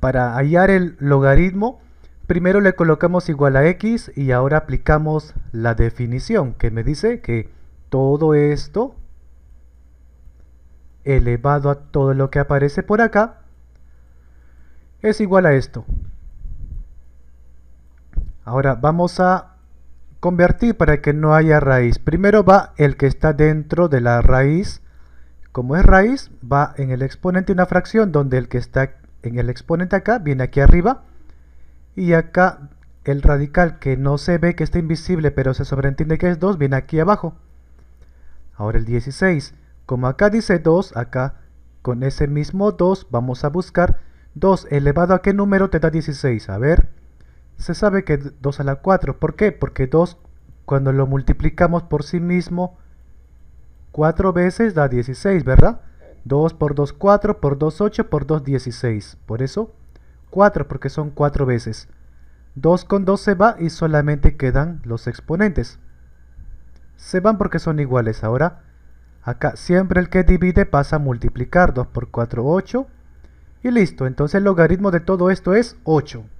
Para hallar el logaritmo, primero le colocamos igual a x y ahora aplicamos la definición que me dice que todo esto elevado a todo lo que aparece por acá es igual a esto. Ahora vamos a convertir para que no haya raíz. Primero va el que está dentro de la raíz. Como es raíz, va en el exponente una fracción donde el que está en el exponente acá, viene aquí arriba. Y acá el radical que no se ve, que está invisible, pero se sobreentiende que es 2, viene aquí abajo. Ahora el 16. Como acá dice 2, acá con ese mismo 2 vamos a buscar 2 elevado a qué número te da 16. A ver, se sabe que 2 a la 4. ¿Por qué? Porque 2 cuando lo multiplicamos por sí mismo 4 veces da 16, ¿verdad? 2 por 2, 4, por 2, 8, por 2, 16. Por eso, 4, porque son 4 veces. 2 con 2 se va y solamente quedan los exponentes. Se van porque son iguales. Ahora, acá siempre el que divide pasa a multiplicar. 2 por 4, 8. Y listo. Entonces el logaritmo de todo esto es 8.